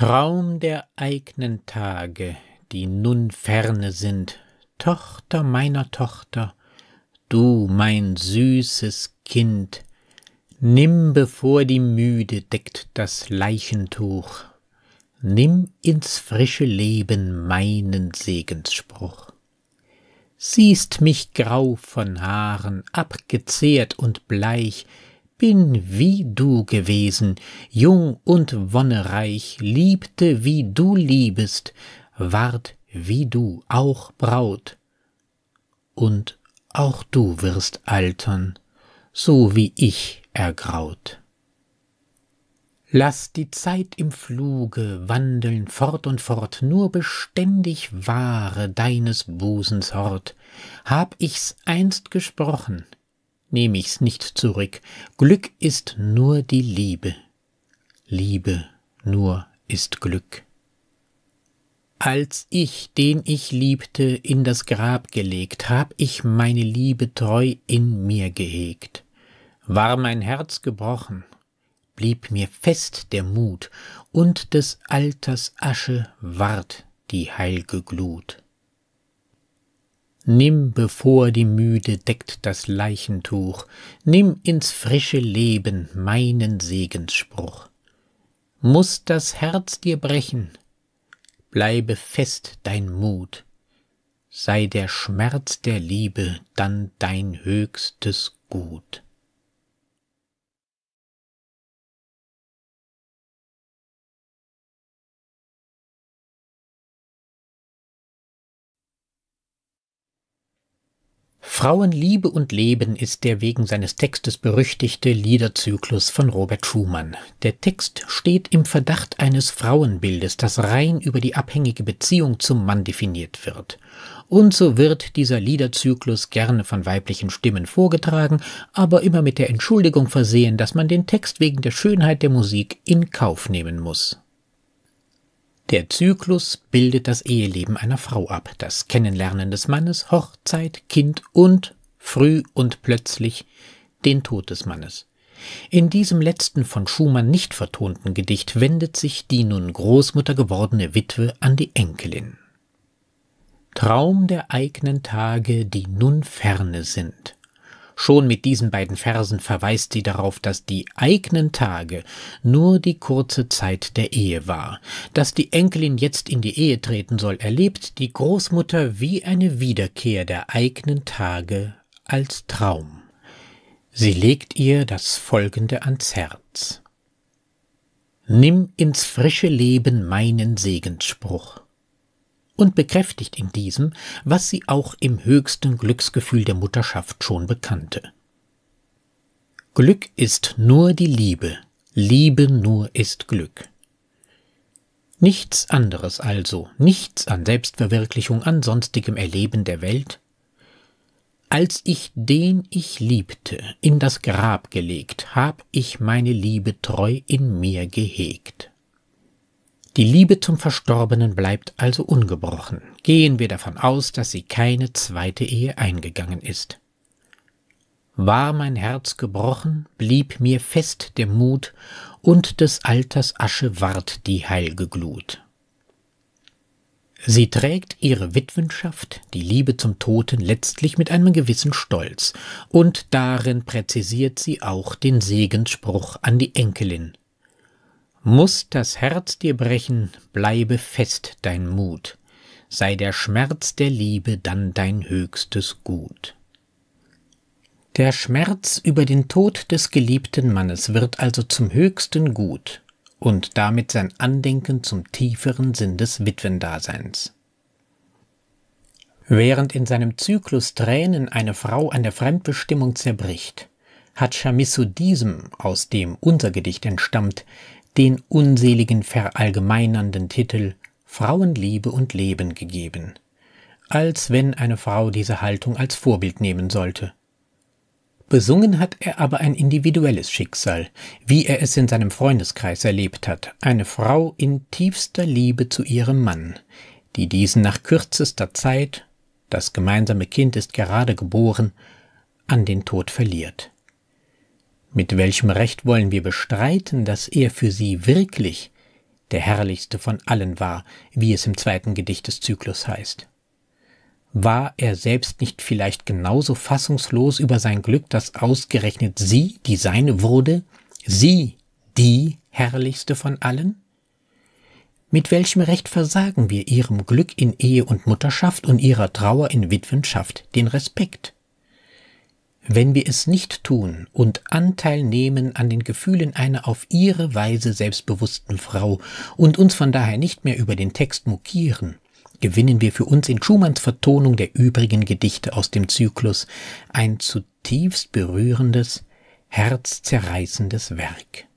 Traum der eignen Tage, die nun ferne sind, Tochter meiner Tochter, du mein süßes Kind, nimm, bevor die Müde deckt das Leichentuch, nimm ins frische Leben meinen Segensspruch. Siehst mich grau von Haaren, abgezehrt und bleich, bin wie du gewesen, jung und wonnereich, liebte wie du liebest, ward wie du auch Braut. Und auch du wirst altern, so wie ich ergraut. Lass die Zeit im Fluge wandeln fort und fort, nur beständig wahre deines Busens Hort. Hab ich's einst gesprochen, nehme ich's nicht zurück. Glück ist nur die Liebe. Liebe nur ist Glück. Als ich, den ich liebte, in das Grab gelegt, hab ich meine Liebe treu in mir gehegt. War mein Herz gebrochen, blieb mir fest der Mut, und des Alters Asche ward die heilge Glut. Nimm, bevor die Müde deckt das Leichentuch, nimm ins frische Leben meinen Segensspruch. Muß das Herz dir brechen, bleibe fest dein Mut, sei der Schmerz der Liebe dann dein höchstes Gut. Frauenliebe und Leben ist der wegen seines Textes berüchtigte Liederzyklus von Robert Schumann. Der Text steht im Verdacht eines Frauenbildes, das rein über die abhängige Beziehung zum Mann definiert wird. Und so wird dieser Liederzyklus gerne von weiblichen Stimmen vorgetragen, aber immer mit der Entschuldigung versehen, dass man den Text wegen der Schönheit der Musik in Kauf nehmen muss. Der Zyklus bildet das Eheleben einer Frau ab, das Kennenlernen des Mannes, Hochzeit, Kind und früh und plötzlich den Tod des Mannes. In diesem letzten von Schumann nicht vertonten Gedicht wendet sich die nun Großmutter gewordene Witwe an die Enkelin. Traum der eigenen Tage, die nun ferne sind. Schon mit diesen beiden Versen verweist sie darauf, dass die eigenen Tage nur die kurze Zeit der Ehe war. Dass die Enkelin jetzt in die Ehe treten soll, erlebt die Großmutter wie eine Wiederkehr der eigenen Tage als Traum. Sie legt ihr das Folgende ans Herz. Nimm ins frische Leben meinen Segensspruch und bekräftigt in diesem, was sie auch im höchsten Glücksgefühl der Mutterschaft schon bekannte. Glück ist nur die Liebe, Liebe nur ist Glück. Nichts anderes also, nichts an Selbstverwirklichung, an sonstigem Erleben der Welt, als ich den ich liebte in das Grab gelegt, hab ich meine Liebe treu in mir gehegt. Die Liebe zum Verstorbenen bleibt also ungebrochen. Gehen wir davon aus, dass sie keine zweite Ehe eingegangen ist. War mein Herz gebrochen, blieb mir fest der Mut, und des Alters Asche ward die heilge Glut. Sie trägt ihre Witwenschaft, die Liebe zum Toten, letztlich mit einem gewissen Stolz, und darin präzisiert sie auch den Segensspruch an die Enkelin. Muss das Herz dir brechen, bleibe fest dein Mut, sei der Schmerz der Liebe dann dein höchstes Gut. Der Schmerz über den Tod des geliebten Mannes wird also zum höchsten Gut und damit sein Andenken zum tieferen Sinn des Witwendaseins. Während in seinem Zyklus Tränen eine Frau an der Fremdbestimmung zerbricht, hat Chamisso diesem, aus dem unser Gedicht entstammt, den unseligen verallgemeinernden Titel Frauenliebe und Leben gegeben, als wenn eine Frau diese Haltung als Vorbild nehmen sollte. Besungen hat er aber ein individuelles Schicksal, wie er es in seinem Freundeskreis erlebt hat, eine Frau in tiefster Liebe zu ihrem Mann, die diesen nach kürzester Zeit, das gemeinsame Kind ist gerade geboren, an den Tod verliert. Mit welchem Recht wollen wir bestreiten, dass er für sie wirklich der herrlichste von allen war, wie es im zweiten Gedicht des Zyklus heißt? War er selbst nicht vielleicht genauso fassungslos über sein Glück, dass ausgerechnet sie die seine wurde, sie die herrlichste von allen? Mit welchem Recht versagen wir ihrem Glück in Ehe und Mutterschaft und ihrer Trauer in Witwenschaft den Respekt? Wenn wir es nicht tun und Anteil nehmen an den Gefühlen einer auf ihre Weise selbstbewussten Frau und uns von daher nicht mehr über den Text mokieren, gewinnen wir für uns in Schumanns Vertonung der übrigen Gedichte aus dem Zyklus ein zutiefst berührendes, herzzerreißendes Werk.